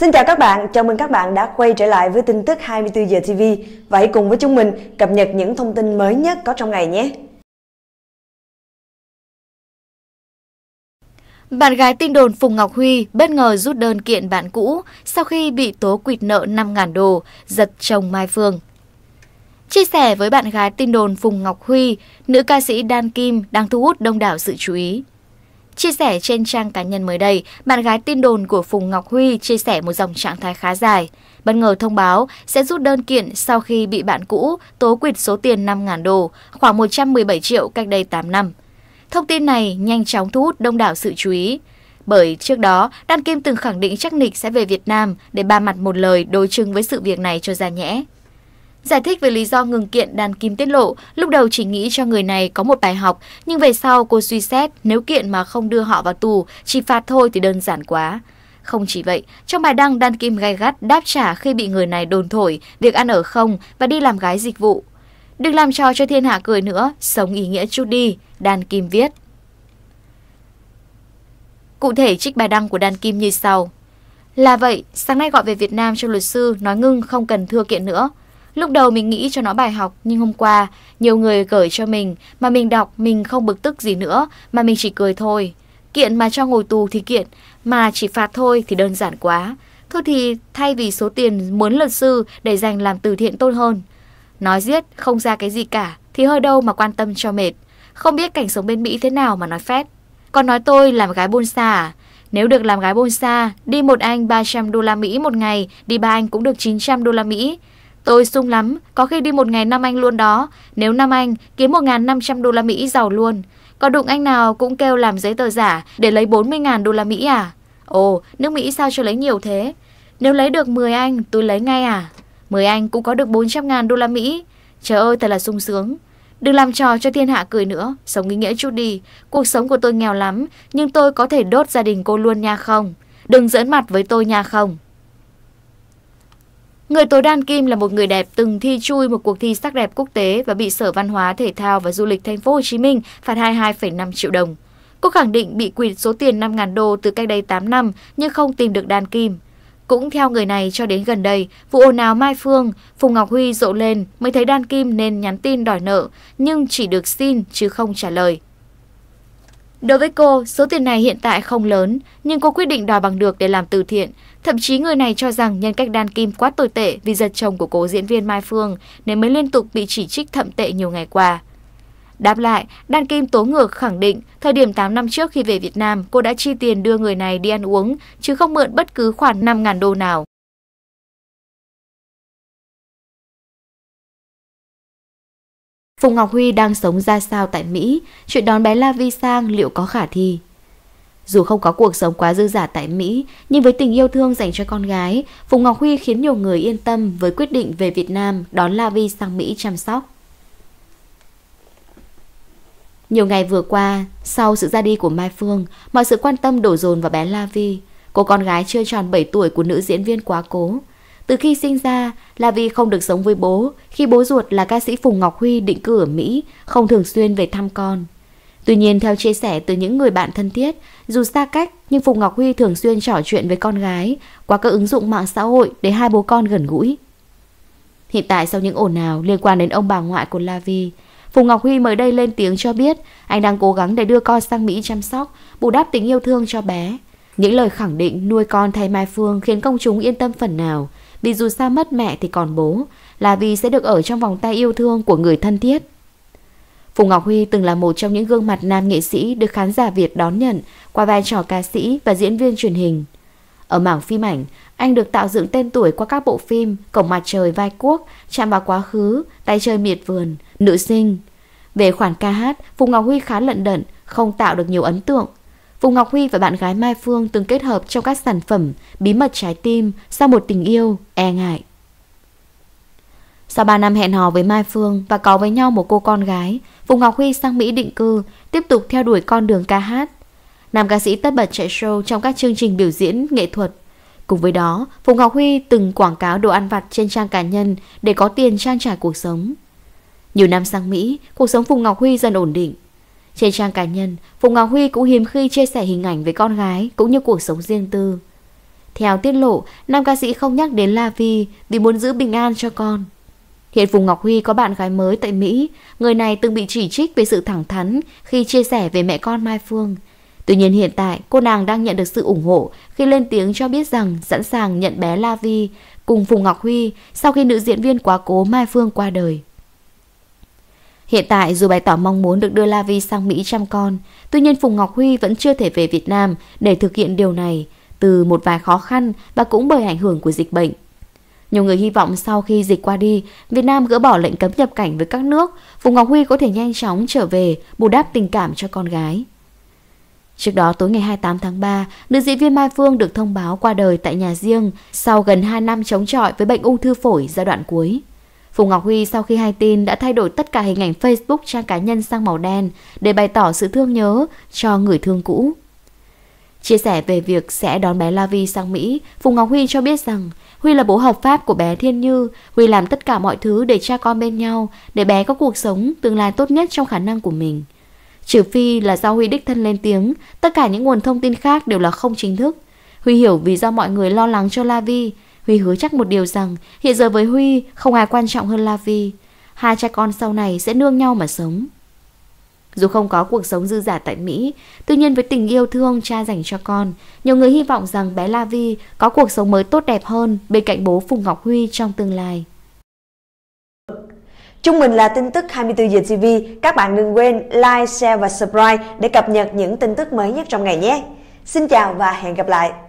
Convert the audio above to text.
Xin chào các bạn, chào mừng các bạn đã quay trở lại với tin tức 24 giờ TV và hãy cùng với chúng mình cập nhật những thông tin mới nhất có trong ngày nhé. Bạn gái tin đồn Phùng Ngọc Huy bất ngờ rút đơn kiện bạn cũ sau khi bị tố quỵt nợ 5.000 đô, giật chồng Mai Phương. Chia sẻ với bạn gái tin đồn Phùng Ngọc Huy, nữ ca sĩ Đan Kim đang thu hút đông đảo sự chú ý. Chia sẻ trên trang cá nhân mới đây, bạn gái tin đồn của Phùng Ngọc Huy chia sẻ một dòng trạng thái khá dài. Bất ngờ thông báo sẽ rút đơn kiện sau khi bị bạn cũ tố quỵt số tiền 5.000 đô, khoảng 117 triệu cách đây 8 năm. Thông tin này nhanh chóng thu hút đông đảo sự chú ý. Bởi trước đó, Đan Kim từng khẳng định chắc nịch sẽ về Việt Nam để ba mặt một lời đối chứng với sự việc này cho ra nhẽ. Giải thích về lý do ngừng kiện đàn kim tiết lộ, lúc đầu chỉ nghĩ cho người này có một bài học, nhưng về sau cô suy xét nếu kiện mà không đưa họ vào tù, chỉ phạt thôi thì đơn giản quá. Không chỉ vậy, trong bài đăng đàn Kim gay gắt đáp trả khi bị người này đồn thổi, việc ăn ở không và đi làm gái dịch vụ. Đừng làm trò cho thiên hạ cười nữa, sống ý nghĩa chút đi, đàn Kim viết. Cụ thể trích bài đăng của đàn Kim như sau. Là vậy, sáng nay gọi về Việt Nam cho luật sư nói ngưng không cần thưa kiện nữa. Lúc đầu mình nghĩ cho nó bài học, nhưng hôm qua, nhiều người gửi cho mình, mà mình đọc mình không bực tức gì nữa, mà mình chỉ cười thôi. Kiện mà cho ngồi tù thì kiện, mà chỉ phạt thôi thì đơn giản quá. Thôi thì thay vì số tiền muốn luật sư để dành làm từ thiện tốt hơn. Nói giết, không ra cái gì cả, thì hơi đâu mà quan tâm cho mệt. Không biết cảnh sống bên Mỹ thế nào mà nói phét. Còn nói tôi làm gái buôn xa à? Nếu được làm gái buôn xa, đi một anh 300 đô la Mỹ một ngày, đi ba anh cũng được 900 đô la Mỹ. Tôi sung lắm, có khi đi một ngày năm anh luôn đó. Nếu năm anh, kiếm 1.500 đô la Mỹ giàu luôn. Có đụng anh nào cũng kêu làm giấy tờ giả để lấy 40.000 đô la Mỹ à? Ồ, nước Mỹ sao cho lấy nhiều thế? Nếu lấy được 10 anh, tôi lấy ngay à? 10 anh cũng có được 400.000 đô la Mỹ. Trời ơi, thật là sung sướng. Đừng làm trò cho thiên hạ cười nữa, sống ý nghĩa chút đi. Cuộc sống của tôi nghèo lắm, nhưng tôi có thể đốt gia đình cô luôn nha không? Đừng dẫn mặt với tôi nha không? Người tố Đan Kim là một người đẹp từng thi chui một cuộc thi sắc đẹp quốc tế và bị Sở Văn hóa, Thể thao và Du lịch Thành phố Hồ Chí Minh phạt 22,5 triệu đồng. Cô khẳng định bị quỵt số tiền 5.000 đô từ cách đây 8 năm nhưng không tìm được Đan Kim. Cũng theo người này cho đến gần đây, vụ ồn ào Mai Phương, Phùng Ngọc Huy rộ lên mới thấy Đan Kim nên nhắn tin đòi nợ, nhưng chỉ được xin chứ không trả lời. Đối với cô, số tiền này hiện tại không lớn, nhưng cô quyết định đòi bằng được để làm từ thiện. Thậm chí người này cho rằng nhân cách Đan Kim quá tồi tệ vì giật chồng của cố diễn viên Mai Phương nên mới liên tục bị chỉ trích thậm tệ nhiều ngày qua. Đáp lại, Đan Kim tố ngược khẳng định thời điểm 8 năm trước khi về Việt Nam, cô đã chi tiền đưa người này đi ăn uống, chứ không mượn bất cứ khoản 5.000 đô nào. Phùng Ngọc Huy đang sống ra sao tại Mỹ, chuyện đón bé La Vi sang liệu có khả thi? Dù không có cuộc sống quá dư giả tại Mỹ, nhưng với tình yêu thương dành cho con gái, Phùng Ngọc Huy khiến nhiều người yên tâm với quyết định về Việt Nam đón La Vi sang Mỹ chăm sóc. Nhiều ngày vừa qua, sau sự ra đi của Mai Phương, mọi sự quan tâm đổ dồn vào bé La Vi, cô con gái chưa tròn 7 tuổi của nữ diễn viên quá cố. Từ khi sinh ra, là vì không được sống với bố, khi bố ruột là ca sĩ Phùng Ngọc Huy định cư ở Mỹ, không thường xuyên về thăm con. Tuy nhiên, theo chia sẻ từ những người bạn thân thiết, dù xa cách, nhưng Phùng Ngọc Huy thường xuyên trò chuyện với con gái qua các ứng dụng mạng xã hội để hai bố con gần gũi. Hiện tại sau những ồn ào liên quan đến ông bà ngoại của Lavi, Phùng Ngọc Huy mới đây lên tiếng cho biết anh đang cố gắng để đưa con sang Mỹ chăm sóc, bù đắp tình yêu thương cho bé. Những lời khẳng định nuôi con thay Mai Phương khiến công chúng yên tâm phần nào, vì dù sao mất mẹ thì còn bố, là vì sẽ được ở trong vòng tay yêu thương của người thân thiết. Phùng Ngọc Huy từng là một trong những gương mặt nam nghệ sĩ được khán giả Việt đón nhận qua vai trò ca sĩ và diễn viên truyền hình. Ở mảng phim ảnh, anh được tạo dựng tên tuổi qua các bộ phim Cổng Mặt Trời Vai Quốc, Chạm vào Quá Khứ, Tay Chơi Miệt Vườn, Nữ Sinh. Về khoản ca hát, Phùng Ngọc Huy khá lận đận, không tạo được nhiều ấn tượng Phùng Ngọc Huy và bạn gái Mai Phương từng kết hợp trong các sản phẩm Bí mật trái tim sau một tình yêu e ngại. Sau 3 năm hẹn hò với Mai Phương và có với nhau một cô con gái, Phùng Ngọc Huy sang Mỹ định cư, tiếp tục theo đuổi con đường ca hát. Nam ca sĩ tất bật chạy show trong các chương trình biểu diễn nghệ thuật. Cùng với đó, Phùng Ngọc Huy từng quảng cáo đồ ăn vặt trên trang cá nhân để có tiền trang trải cuộc sống. Nhiều năm sang Mỹ, cuộc sống Phùng Ngọc Huy dần ổn định. Trên trang cá nhân, Phùng Ngọc Huy cũng hiếm khi chia sẻ hình ảnh với con gái cũng như cuộc sống riêng tư. Theo tiết lộ, nam ca sĩ không nhắc đến La Vi vì muốn giữ bình an cho con. Hiện Phùng Ngọc Huy có bạn gái mới tại Mỹ, người này từng bị chỉ trích về sự thẳng thắn khi chia sẻ về mẹ con Mai Phương. Tuy nhiên hiện tại, cô nàng đang nhận được sự ủng hộ khi lên tiếng cho biết rằng sẵn sàng nhận bé La Vi cùng Phùng Ngọc Huy sau khi nữ diễn viên quá cố Mai Phương qua đời. Hiện tại dù bày tỏ mong muốn được đưa La Vi sang Mỹ chăm con, tuy nhiên Phùng Ngọc Huy vẫn chưa thể về Việt Nam để thực hiện điều này từ một vài khó khăn và cũng bởi ảnh hưởng của dịch bệnh. Nhiều người hy vọng sau khi dịch qua đi, Việt Nam gỡ bỏ lệnh cấm nhập cảnh với các nước, Phùng Ngọc Huy có thể nhanh chóng trở về bù đắp tình cảm cho con gái. Trước đó tối ngày 28 tháng 3, nữ diễn viên Mai Phương được thông báo qua đời tại nhà riêng sau gần 2 năm chống chọi với bệnh ung thư phổi giai đoạn cuối. Phùng Ngọc Huy sau khi hay tin đã thay đổi tất cả hình ảnh Facebook trang cá nhân sang màu đen để bày tỏ sự thương nhớ cho người thương cũ. Chia sẻ về việc sẽ đón bé Lavi sang Mỹ, Phùng Ngọc Huy cho biết rằng Huy là bố hợp pháp của bé Thiên Như, Huy làm tất cả mọi thứ để cha con bên nhau, để bé có cuộc sống, tương lai tốt nhất trong khả năng của mình. Trừ phi là do Huy đích thân lên tiếng, tất cả những nguồn thông tin khác đều là không chính thức. Huy hiểu vì do mọi người lo lắng cho Lavi, Huy hứa chắc một điều rằng hiện giờ với Huy không ai quan trọng hơn La Vi. Hai cha con sau này sẽ nương nhau mà sống. Dù không có cuộc sống dư giả tại Mỹ, tuy nhiên với tình yêu thương cha dành cho con, nhiều người hy vọng rằng bé La Vi có cuộc sống mới tốt đẹp hơn bên cạnh bố Phùng Ngọc Huy trong tương lai. Chúng mình là tin tức 24 giờ TV. Các bạn đừng quên like, share và subscribe để cập nhật những tin tức mới nhất trong ngày nhé. Xin chào và hẹn gặp lại!